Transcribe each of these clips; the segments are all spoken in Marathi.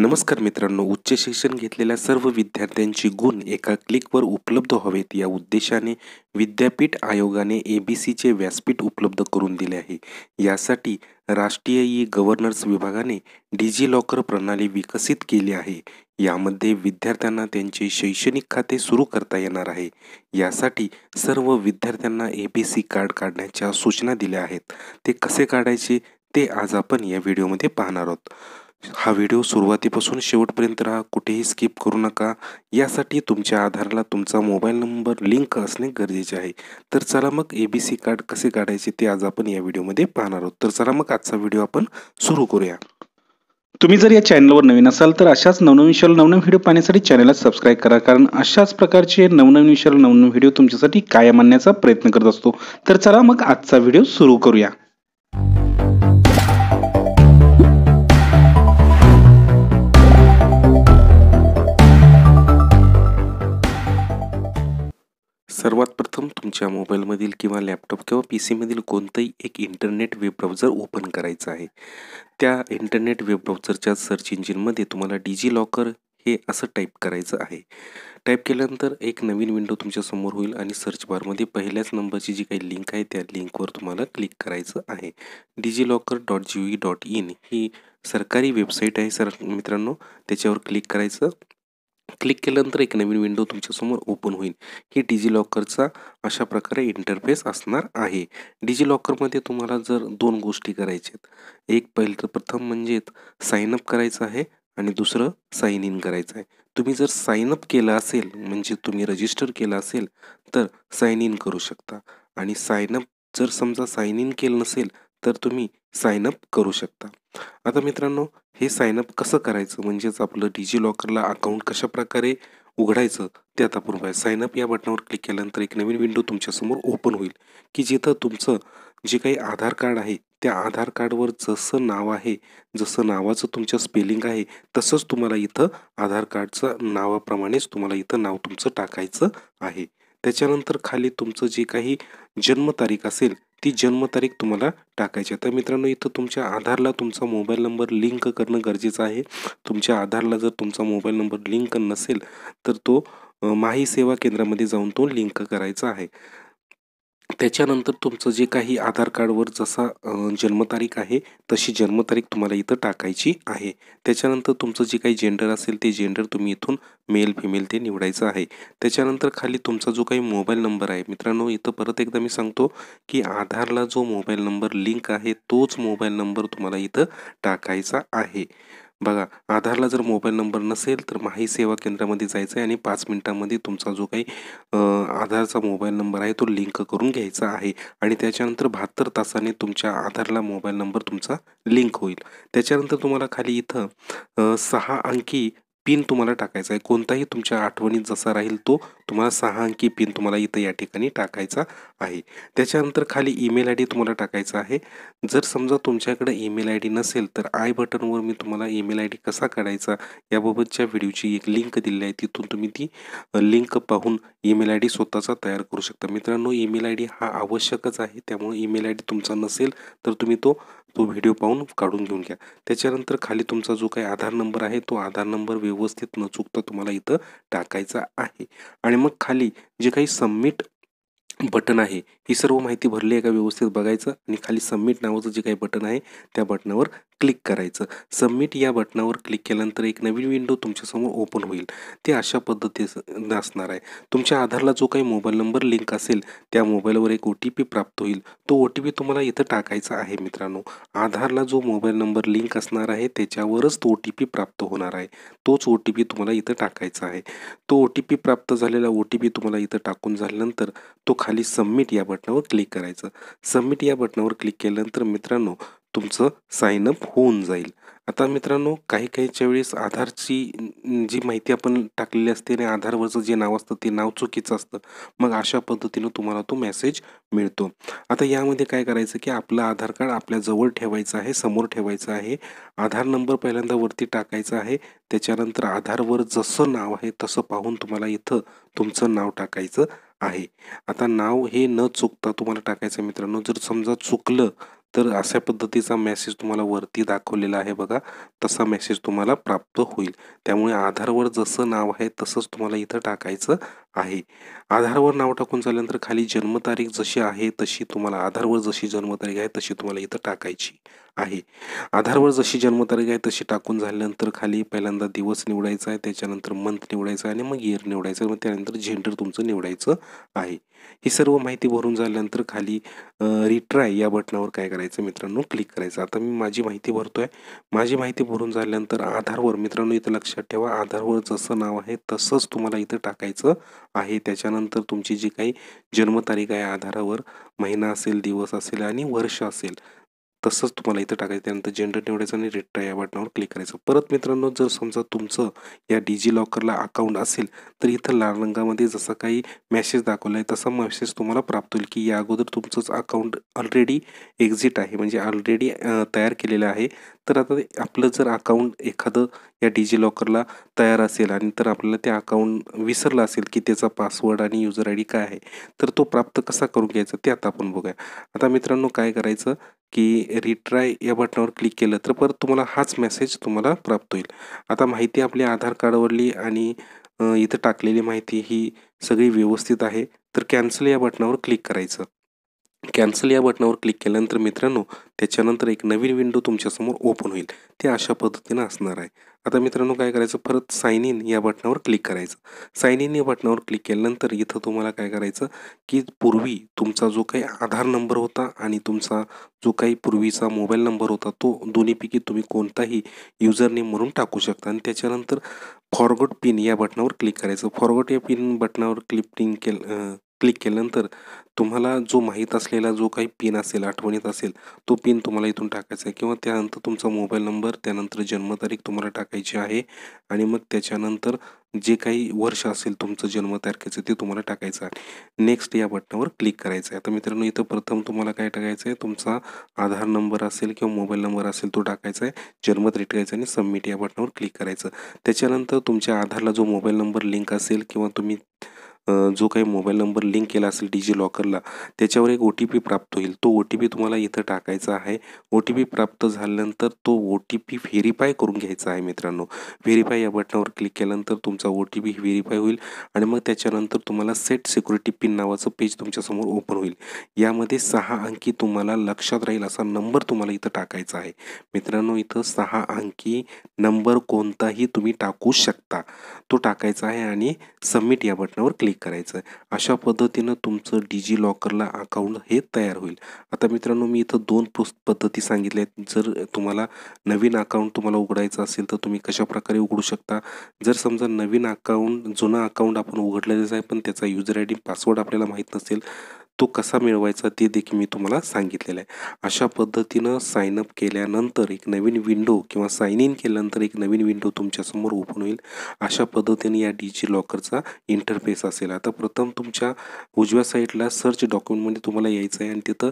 नमस्कार मित्रांनो उच्च शिक्षण घेतलेल्या सर्व विद्यार्थ्यांची गुण एका क्लिकवर उपलब्ध हवेत या उद्देशाने विद्यापीठ आयोगाने ए बी सीचे व्यासपीठ उपलब्ध करून दिले आहे यासाठी राष्ट्रीय ई गव्हर्नर्स विभागाने डिजी लॉकर प्रणाली विकसित केली आहे यामध्ये विद्यार्थ्यांना त्यांचे शैक्षणिक खाते सुरू करता येणार आहे यासाठी सर्व विद्यार्थ्यांना ए बी सी कार्ड काढण्याच्या सूचना दिल्या आहेत ते कसे काढायचे ते आज आपण या व्हिडिओमध्ये पाहणार आहोत हा व्हिडिओ सुरुवातीपासून शेवटपर्यंत राहा कुठेही स्किप करू नका यासाठी तुमच्या आधारला तुमचा मोबाईल नंबर लिंक असणे गरजेचे आहे तर चला मग ए बी सी कार्ड कसे काढायचे ते आज आपण या व्हिडिओमध्ये पाहणार आहोत तर चला मग आजचा व्हिडिओ आपण सुरू करूया तुम्ही जर या चॅनलवर नवीन असाल तर अशाच नवनवीन विषयाला नवनवीन व्हिडिओ पाहण्यासाठी चॅनलला सबस्क्राईब करा कारण अशाच प्रकारचे नवनवीन विषयाला नवनवीन व्हिडिओ तुमच्यासाठी कायम आणण्याचा प्रयत्न करत असतो तर चला मग आजचा व्हिडिओ सुरू करूया सर्वात प्रथम तुमच्या मोबाईलमधील किंवा लॅपटॉप किंवा पी सीमधील कोणतंही एक इंटरनेट वेब ब्राउझर ओपन करायचं आहे त्या इंटरनेट वेब ब्राउझरच्या सर्च इंजिनमध्ये तुम्हाला डिजी लॉकर हे असं टाईप करायचं आहे टाईप केल्यानंतर एक नवीन विंडो तुमच्यासमोर होईल आणि सर्च बारमध्ये पहिल्याच नंबरची जी काही लिंक आहे त्या लिंकवर तुम्हाला क्लिक करायचं आहे DigiLocker dot G E dot in ही सरकारी वेबसाईट आहे सर मित्रांनो त्याच्यावर क्लिक करायचं क्लिक केल्यानंतर एक नवीन विंडो तुमच्यासमोर ओपन होईल ही डिजि लॉकरचा अशा प्रकारे इंटरफेस असणार आहे डिजि लॉकरमध्ये तुम्हाला जर दोन गोष्टी करायच्या आहेत एक पहिलं तर प्रथम साइन म्हणजे अप करायचं आहे आणि दुसरं साईन इन करायचं आहे तुम्ही जर साईन अप केलं असेल म्हणजे तुम्ही रजिस्टर केलं असेल तर साईन इन करू शकता आणि साईनअप जर समजा साईन इन केलं नसेल तर तुम्ही अप करू शकता आता मित्रांनो हे अप कसं करायचं म्हणजेच आपलं डिजी लॉकरला अकाउंट कशाप्रकारे उघडायचं ते आता पूर्ण पाहिजे सायनअप या बटनावर क्लिक केल्यानंतर एक नवीन विंडो तुमच्यासमोर ओपन होईल की जिथं तुमचं जे काही आधार कार्ड आहे त्या आधार कार्डवर जसं नाव आहे जसं नावाचं तुमचं स्पेलिंग आहे तसंच तुम्हाला इथं आधार कार्डचं नावाप्रमाणेच तुम्हाला इथं नाव तुमचं टाकायचं आहे त्याच्यानंतर खाली तुमचं जे काही जन्मतारीख असेल ती जन्मतारीख तुम्हाला टाकायची आहे तर मित्रांनो इथं तुमच्या आधारला तुमचा मोबाईल नंबर लिंक करणं गरजेचं आहे तुमच्या आधारला जर तुमचा मोबाईल नंबर लिंक नसेल तर तो माही सेवा केंद्रामध्ये जाऊन तो लिंक करायचा आहे त्याच्यानंतर तुमचं जे काही आधार कार्डवर जसा जन्मतारीख आहे तशी जन्मतारीख तुम्हाला इथं टाकायची आहे त्याच्यानंतर तुमचं जे काही जेंडर असेल ते जेंडर तुम्ही इथून मेल फिमेल ते निवडायचं आहे त्याच्यानंतर खाली तुमचा जो काही मोबाईल नंबर आहे मित्रांनो इथं परत एकदा मी सांगतो की आधारला जो मोबाईल नंबर लिंक आहे तोच मोबाईल नंबर तुम्हाला इथं टाकायचा आहे बघा आधारला जर मोबाईल नंबर नसेल तर माही सेवा केंद्रामध्ये जायचं आहे आणि पाच मिनिटांमध्ये तुमचा जो काही आधारचा मोबाईल नंबर आहे तो लिंक करून घ्यायचा आहे आणि त्याच्यानंतर बहात्तर तासाने तुमच्या आधारला मोबाईल नंबर तुमचा लिंक होईल त्याच्यानंतर तुम्हाला खाली इथं सहा अंकी पिन तुम्हाला टाकायचा आहे कोणताही तुमच्या आठवणीत जसा राहील तो तुम्हाला सहा अंकी पिन तुम्हाला इथं या ठिकाणी टाकायचा आहे त्याच्यानंतर खाली ईमेल आय डी तुम्हाला टाकायचा आहे जर समजा तुमच्याकडे ईमेल आय डी नसेल तर आय बटनवर मी तुम्हाला ईमेल आय डी कसा काढायचा याबाबतच्या व्हिडिओची एक लिंक दिली आहे तिथून तुम्ही ती लिंक पाहून ईमेल आय डी स्वतःचा तयार करू शकता मित्रांनो ईमेल आय डी हा आवश्यकच आहे त्यामुळे ईमेल आय डी तुमचा नसेल तर तुम्ही तो तो व्हिडिओ पाहून काढून घेऊन घ्या त्याच्यानंतर खाली तुमचा जो काही आधार नंबर आहे तो आधार नंबर व्यवस्थित न चुकता तुम्हाला इथं टाकायचा आहे आणि मग खाली जे काही सबमिट बटन आहे ही सर्व माहिती भरली आहे का व्यवस्थित बघायचं आणि खाली सबमिट नावाचं जे काही बटन आहे त्या बटनावर क्लिक करायचं सबमिट या बटनावर क्लिक केल्यानंतर एक नवीन विंडो तुमच्यासमोर ओपन होईल ते अशा पद्धतीचं असणार आहे तुमच्या आधारला जो काही मोबाईल नंबर लिंक असेल त्या मोबाईलवर एक ओ टी पी प्राप्त होईल तो ओ टी पी तुम्हाला इथं टाकायचा आहे मित्रांनो आधारला जो मोबाईल नंबर लिंक असणार आहे त्याच्यावरच तो ओ टी पी प्राप्त होणार आहे तोच ओ टी पी तुम्हाला इथं टाकायचा आहे तो ओ टी पी प्राप्त झालेला ओ टी पी तुम्हाला इथं टाकून झाल्यानंतर तो खाली सबमिट या बटनावर क्लिक करायचं सबमिट या बटनावर क्लिक केल्यानंतर मित्रांनो तुमचं अप होऊन जाईल आता मित्रांनो काही काहीच्या वेळेस आधारची जी माहिती आपण टाकलेली असते आणि आधारवरचं जे नाव असतं ते नाव चुकीचं असतं मग अशा पद्धतीनं तुम्हाला तो मेसेज मिळतो आता यामध्ये काय करायचं की आपलं आधार कार्ड आपल्या जवळ ठेवायचं आहे समोर ठेवायचं आहे आधार नंबर पहिल्यांदा वरती टाकायचा आहे त्याच्यानंतर आधारवर जसं नाव आहे तसं पाहून तुम्हाला इथं तुमचं नाव टाकायचं आहे आता नाव हे न चुकता तुम्हाला टाकायचं मित्रांनो जर समजा चुकलं तर अशा पद्धतीचा मेसेज तुम्हाला वरती दाखवलेला आहे बघा तसा मेसेज तुम्हाला प्राप्त होईल त्यामुळे आधारवर जसं नाव आहे तसंच तुम्हाला इथं टाकायचं आहे आधारवर नाव टाकून झाल्यानंतर खाली जन्मतारीख जशी आहे तशी तुम्हाला आधारवर जशी जन्मतारीख आहे तशी तुम्हाला इथं टाकायची आहे आधारवर जशी जन्मतारीख आहे तशी टाकून झाल्यानंतर खाली पहिल्यांदा दिवस निवडायचा आहे त्याच्यानंतर मंथ निवडायचा आहे आणि मग इयर निवडायचं आहे मग त्यानंतर झेंडर तुमचं निवडायचं आहे ही सर्व माहिती भरून झाल्यानंतर खाली रिट्राय या बटनावर काय करायचं मित्रांनो क्लिक करायचं आता मी माझी माहिती भरतो आहे माझी माहिती भरून झाल्यानंतर आधारवर मित्रांनो इथं लक्षात ठेवा आधारवर जसं नाव आहे तसंच तुम्हाला इथं टाकायचं आहे त्याच्यानंतर तुमची जी काही जन्मतारीख आहे आधारावर महिना असेल दिवस असेल आणि वर्ष असेल तसंच तुम्हाला इथं टाकायचं त्यानंतर जेंडर निवडायचं आणि रिट्रा या बटनावर क्लिक करायचं परत मित्रांनो जर समजा तुमचं या डिजी लॉकरला अकाउंट असेल तर इथं लाल रंगामध्ये जसा काही मेसेज दाखवला आहे तसा मेसेज तुम्हाला प्राप्त होईल की या अगोदर तुमचंच अकाउंट ऑलरेडी एक्झिट आहे म्हणजे ऑलरेडी तयार केलेलं आहे तर आता आपलं जर अकाऊंट एखादं या डिजी लॉकरला तयार असेल आणि तर आपल्याला त्या अकाऊंट विसरलं असेल की त्याचा पासवर्ड आणि युजर आय डी काय आहे तर तो प्राप्त कसा करून घ्यायचा ते आता आपण बघूया आता मित्रांनो काय करायचं की रिट्राय या बटनावर क्लिक केलं तर परत तुम्हाला हाच मेसेज तुम्हाला प्राप्त होईल आता माहिती आपली आधार कार्डवरली आणि इथं टाकलेली माहिती ही सगळी व्यवस्थित आहे तर कॅन्सल या बटनावर क्लिक करायचं कॅन्सल या बटनावर क्लिक केल्यानंतर मित्रांनो त्याच्यानंतर एक नवीन विंडो तुमच्यासमोर ओपन होईल ते अशा पद्धतीनं असणार आहे आता मित्रांनो काय करायचं परत साईन इन या बटनावर क्लिक करायचं साईन इन या बटनावर क्लिक केल्यानंतर इथं तुम्हाला काय करायचं की पूर्वी तुमचा जो काही आधार नंबर होता आणि तुमचा जो काही पूर्वीचा मोबाईल नंबर होता तो दोन्हीपैकी तुम्ही कोणताही नेम म्हणून टाकू शकता आणि त्याच्यानंतर फॉरवर्ड पिन या बटनावर क्लिक करायचं फॉरवर्ड या पिन बटनावर क्लिपिंग केलं क्लिक केल्यानंतर तुम्हाला जो माहीत असलेला जो काही पिन असेल आठवणीत असेल तो पिन तुम्हाला इथून टाकायचा आहे किंवा त्यानंतर तुमचा मोबाईल नंबर त्यानंतर जन्मतारीख तुम्हाला टाकायची आहे आणि मग त्याच्यानंतर जे काही वर्ष असेल तुमचं जन्मतारखेचं ते तुम्हाला टाकायचं आहे नेक्स्ट या बटनावर क्लिक करायचं आहे तर मित्रांनो इथं प्रथम तुम्हाला काय टाकायचं आहे तुमचा आधार नंबर असेल किंवा मोबाईल नंबर असेल तो टाकायचा आहे जन्मतारीख टाकायचं आणि सबमिट या बटनावर क्लिक करायचं त्याच्यानंतर तुमच्या आधारला जो मोबाईल नंबर लिंक असेल किंवा तुम्ही जो काही मोबाईल नंबर लिंक केला असेल डिजि लॉकरला त्याच्यावर एक ओ टी पी प्राप्त होईल तो ओ टी पी तुम्हाला इथं टाकायचा आहे ओ टी पी प्राप्त झाल्यानंतर तो ओ टी पी व्हेरीफाय करून घ्यायचा आहे मित्रांनो व्हेरीफाय या बटनावर क्लिक केल्यानंतर तुमचा ओ टी पी व्हेरीफाय होईल आणि मग त्याच्यानंतर तुम्हाला सेट सिक्युरिटी पिन नावाचं पेज तुमच्यासमोर ओपन होईल यामध्ये सहा अंकी तुम्हाला लक्षात राहील असा नंबर तुम्हाला इथं टाकायचा आहे मित्रांनो इथं सहा अंकी नंबर कोणताही तुम्ही टाकू शकता तो टाकायचा आहे आणि सबमिट या बटनावर क्लिक करायचं आहे अशा पद्धतीनं तुमचं डिजी लॉकरला अकाउंट हे तयार होईल आता मित्रांनो मी इथं दोन पद्धती सांगितल्या आहेत जर तुम्हाला नवीन अकाउंट तुम्हाला उघडायचं असेल तर तुम्ही कशाप्रकारे उघडू शकता जर समजा नवीन अकाउंट जुना अकाउंट आपण उघडलेलंच आहे पण त्याचा युजर आय डी पासवर्ड आपल्याला माहीत नसेल तो कसा मिळवायचा ते देखील मी तुम्हाला सांगितलेलं आहे अशा पद्धतीनं अप केल्यानंतर एक नवीन विंडो किंवा साईन इन केल्यानंतर एक नवीन विंडो तुमच्यासमोर ओपन होईल अशा पद्धतीने या डिजी लॉकरचा इंटरफेस असेल आता प्रथम तुमच्या उजव्या साईडला सर्च डॉक्युमेंटमध्ये तुम्हाला यायचं आहे आणि तिथं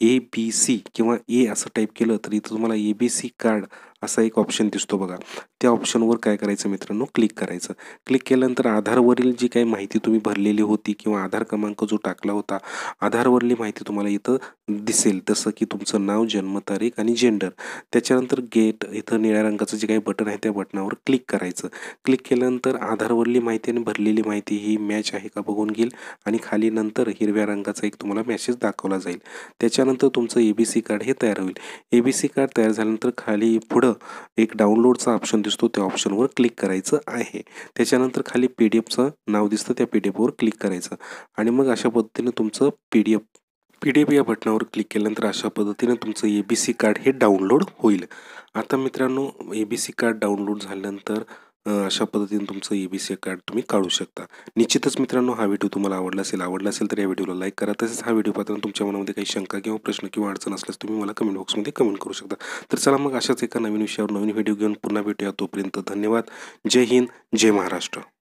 ए बी सी किंवा ए असं टाईप केलं तर इथं तुम्हाला ए बी सी कार्ड असा एक ऑप्शन दिसतो बघा त्या ऑप्शनवर काय करायचं मित्रांनो क्लिक करायचं क्लिक केल्यानंतर आधारवरील जी काही माहिती तुम्ही भरलेली होती किंवा आधार क्रमांक जो टाकला होता आधारवरली माहिती तुम्हाला इथं दिसेल जसं की तुमचं नाव जन्मतारीख आणि जेंडर त्याच्यानंतर गेट इथं निळ्या रंगाचं जे काही बटन आहे त्या बटनावर क्लिक करायचं क्लिक केल्यानंतर आधारवरली माहिती आणि भरलेली माहिती ही मॅच आहे का बघून घेईल आणि खाली नंतर हिरव्या रंगाचा एक तुम्हाला मेसेज दाखवला जाईल त्याच्यानंतर तुमचं ए बी सी कार्ड हे तयार होईल ए बी सी कार्ड तयार झाल्यानंतर खाली पुढं एक डाउनलोडचा ऑप्शन दिसतो त्या ऑप्शनवर क्लिक करायचं आहे त्याच्यानंतर खाली पी डी एफचं नाव दिसतं त्या पी डी एफवर क्लिक करायचं आणि मग अशा पद्धतीने तुमचं P D F P D F या बटनावर क्लिक केल्यानंतर अशा पद्धतीने तुमचं ए बी सी कार्ड हे डाउनलोड होईल आता मित्रांनो A B C card download झाल्यानंतर अशा पद्धतीने तुमचं ई बी सी कार्ड तुम्ही काढू शकता निश्चितच मित्रांनो हा व्हिडिओ तुम्हाला आवडला असेल आवडला असेल तर या व्हिडिओला लाईक करा तसेच हा व्हिडिओ पाहताना तुमच्या मनामध्ये काही शंका किंवा प्रश्न किंवा अडचण असल्यास तुम्ही मला कमेंट बॉक्समध्ये कमेंट करू शकता तर चला मग अशाच एका नवीन विषयावर नवीन व्हिडिओ घेऊन पुन्हा भेटूया तोपर्यंत धन्यवाद जय हिंद जय महाराष्ट्र